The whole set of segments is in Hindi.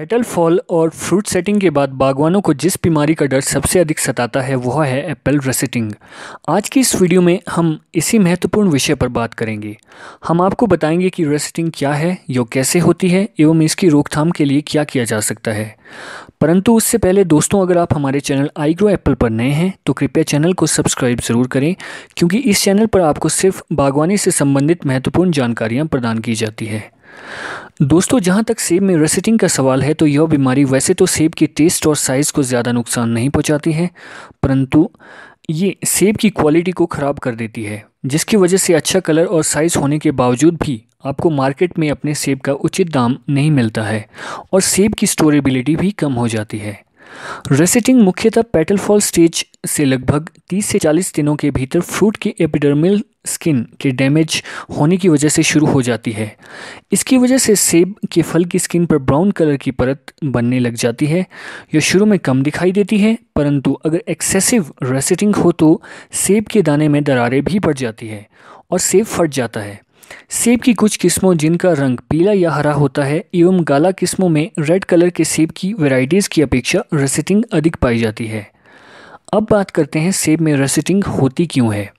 पेटल फॉल और फ्रूट सेटिंग के बाद बागवानों को जिस बीमारी का डर सबसे अधिक सताता है वह है एप्पल रसेटिंग आज की इस वीडियो में हम इसी महत्वपूर्ण विषय पर बात करेंगे हम आपको बताएंगे कि रसेटिंग क्या है यो कैसे होती है एवं इसकी रोकथाम के लिए क्या किया जा सकता है परंतु उससे पहले दोस्तों अगर आप हमारे चैनल आई ग्रो एप्पल पर नए हैं तो कृपया चैनल को सब्सक्राइब ज़रूर करें क्योंकि इस चैनल पर आपको सिर्फ बागवानी से संबंधित महत्वपूर्ण जानकारियाँ प्रदान की जाती है दोस्तों जहां तक सेब में रेसिटिंग का सवाल है तो यह बीमारी वैसे तो सेब के टेस्ट और साइज़ को ज़्यादा नुकसान नहीं पहुंचाती है परंतु ये सेब की क्वालिटी को ख़राब कर देती है जिसकी वजह से अच्छा कलर और साइज़ होने के बावजूद भी आपको मार्केट में अपने सेब का उचित दाम नहीं मिलता है और सेब की स्टोरेबिलिटी भी कम हो जाती है रेसिटिंग मुख्यतः पेटल फॉल स्टेज से लगभग 30 से 40 दिनों के भीतर फ्रूट की एपिडर्मल स्किन के डैमेज होने की वजह से शुरू हो जाती है इसकी वजह से सेब के फल की स्किन पर ब्राउन कलर की परत बनने लग जाती है यह शुरू में कम दिखाई देती है परंतु अगर एक्सेसिव रेसिटिंग हो तो सेब के दाने में दरारें भी पड़ जाती है और सेब फट जाता है सेब की कुछ किस्मों जिनका रंग पीला या हरा होता है एवं गाला किस्मों में रेड कलर के सेब की वेराइटीज़ की अपेक्षा रेसिटिंग अधिक पाई जाती है अब बात करते हैं सेब में रेसिटिंग होती क्यों है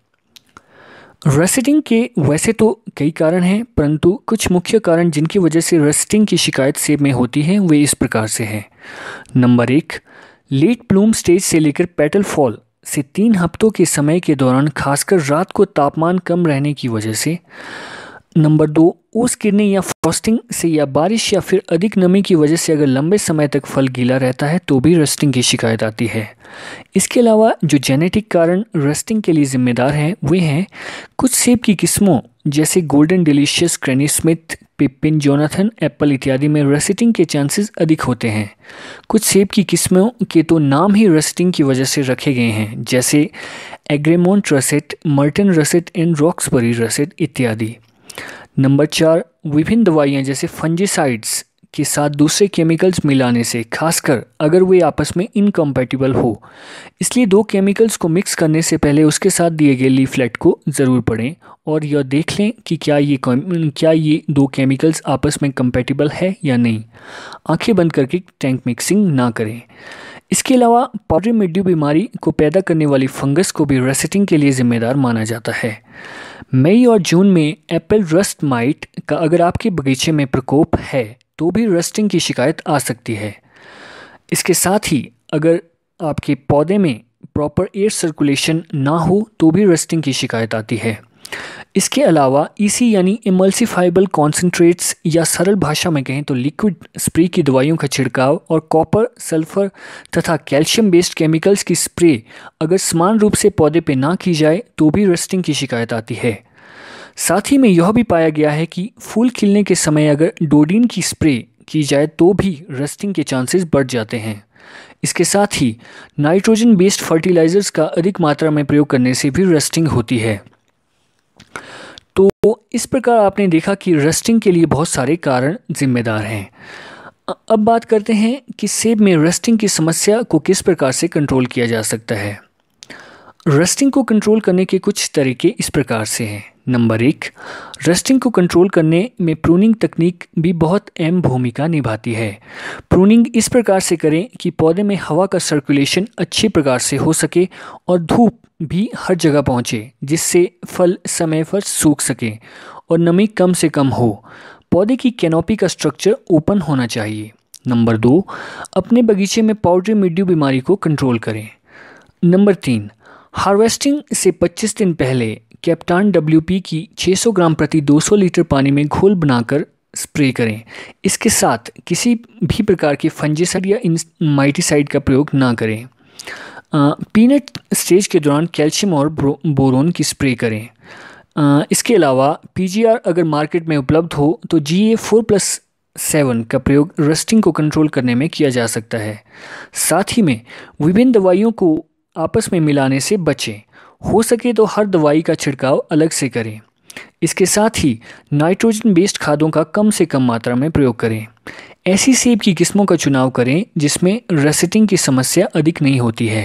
रसिटिंग के वैसे तो कई कारण हैं परंतु कुछ मुख्य कारण जिनकी वजह से रसिटिंग की शिकायत सेब में होती है वे इस प्रकार से हैं नंबर एक लेट ब्लूम स्टेज से लेकर पेटल फॉल से तीन हफ्तों के समय के दौरान खासकर रात को तापमान कम रहने की वजह से नंबर दो ओस गिरने या फ्रॉस्टिंग से या बारिश या फिर अधिक नमी की वजह से अगर लंबे समय तक फल गीला रहता है तो भी रस्टिंग की शिकायत आती है इसके अलावा जो जेनेटिक कारण रस्टिंग के लिए जिम्मेदार हैं वे हैं कुछ सेब की किस्मों जैसे Golden Delicious Granny Smith pippin Jonathan apple इत्यादि में रसिटिंग के चांसेस अधिक होते हैं कुछ सेब की किस्मों के तो नाम ही रस्टिंग की वजह से रखे गए हैं जैसे Egremont russet Merton russet and Roxbury russet इत्यादि नंबर चार विभिन्न दवाइयाँ जैसे फंजिसाइड्स के साथ दूसरे केमिकल्स मिलाने से खासकर अगर वे आपस में इनकम्पैटिबल हो इसलिए दो केमिकल्स को मिक्स करने से पहले उसके साथ दिए गए लीफलेट को ज़रूर पढ़ें और यह देख लें कि क्या ये क्या ये दो केमिकल्स आपस में कम्पैटिबल है या नहीं आंखें बंद करके टैंक मिक्सिंग ना करें इसके अलावा पॉड्रीमिड्यू बीमारी को पैदा करने वाली फंगस को भी रेसिटिंग के लिए जिम्मेदार माना जाता है मई और जून में एप्पल रस्ट माइट का अगर आपके बगीचे में प्रकोप है तो भी रस्टिंग की शिकायत आ सकती है इसके साथ ही अगर आपके पौधे में प्रॉपर एयर सर्कुलेशन ना हो तो भी रस्टिंग की शिकायत आती है इसके अलावा ईसी e यानी इमल्सिफाइबल कॉन्सेंट्रेट्स या सरल भाषा में कहें तो लिक्विड स्प्रे की दवाइयों का छिड़काव और कॉपर सल्फर तथा कैल्शियम बेस्ड केमिकल्स की स्प्रे अगर समान रूप से पौधे पर ना की जाए तो भी रस्टिंग की शिकायत आती है साथ ही में यह भी पाया गया है कि फूल खिलने के समय अगर डोडीन की स्प्रे की जाए तो भी रस्टिंग के चांसेस बढ़ जाते हैं इसके साथ ही नाइट्रोजन बेस्ड फर्टिलाइजर्स का अधिक मात्रा में प्रयोग करने से भी रस्टिंग होती है तो इस प्रकार आपने देखा कि रस्टिंग के लिए बहुत सारे कारण जिम्मेदार हैं अब बात करते हैं कि सेब में रस्टिंग की समस्या को किस प्रकार से कंट्रोल किया जा सकता है रस्टिंग को कंट्रोल करने के कुछ तरीके इस प्रकार से हैं नंबर एक रस्टिंग को कंट्रोल करने में प्रूनिंग तकनीक भी बहुत अहम भूमिका निभाती है प्रूनिंग इस प्रकार से करें कि पौधे में हवा का सर्कुलेशन अच्छे प्रकार से हो सके और धूप भी हर जगह पहुंचे जिससे फल समय पर सूख सके और नमी कम से कम हो पौधे की कैनोपी का स्ट्रक्चर ओपन होना चाहिए नंबर दो अपने बगीचे में पाउडरी मिड्यू बीमारी को कंट्रोल करें नंबर तीन हार्वेस्टिंग से 25 दिन पहले कैप्टान पी की 600 ग्राम प्रति 200 लीटर पानी में घोल बनाकर स्प्रे करें इसके साथ किसी भी प्रकार के फंजिसाइड या इन माइटिसाइड का प्रयोग ना करें आ, पीनट स्टेज के दौरान कैल्शियम और बोरोन की स्प्रे करें आ, इसके अलावा पीजीआर अगर मार्केट में उपलब्ध हो तो G A four plus seven का प्रयोग रस्टिंग को कंट्रोल करने में किया जा सकता है साथ ही में विभिन्न दवाइयों को आपस में मिलाने से बचें हो सके तो हर दवाई का छिड़काव अलग से करें इसके साथ ही नाइट्रोजन बेस्ड खादों का कम से कम मात्रा में प्रयोग करें ऐसी सेब की किस्मों का चुनाव करें जिसमें रेसिटिंग की समस्या अधिक नहीं होती है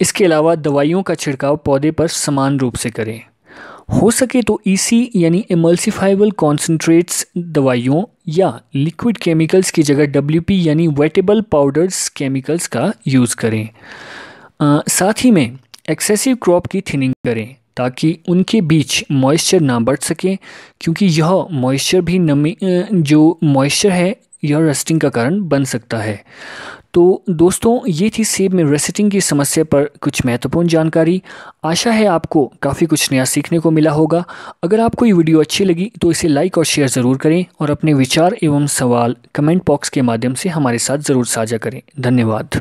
इसके अलावा दवाइयों का छिड़काव पौधे पर समान रूप से करें हो सके तो ईसी e यानी एमल्सिफाइबल कॉन्सेंट्रेट्स दवाइयों या लिक्विड केमिकल्स की जगह डब्ल्यू यानी वेटेबल पाउडर्स केमिकल्स का यूज़ करें आ, साथ ही में एक्सेसिव क्रॉप की थिनिंग करें ताकि उनके बीच मॉइस्चर ना बढ़ सके क्योंकि यह मॉइस्चर भी नमी जो मॉइस्चर है यह रस्टिंग का कारण बन सकता है तो दोस्तों ये थी सेब में रेसिटिंग की समस्या पर कुछ महत्वपूर्ण जानकारी आशा है आपको काफ़ी कुछ नया सीखने को मिला होगा अगर आपको ये वीडियो अच्छी लगी तो इसे लाइक और शेयर ज़रूर करें और अपने विचार एवं सवाल कमेंट बॉक्स के माध्यम से हमारे साथ ज़रूर साझा करें धन्यवाद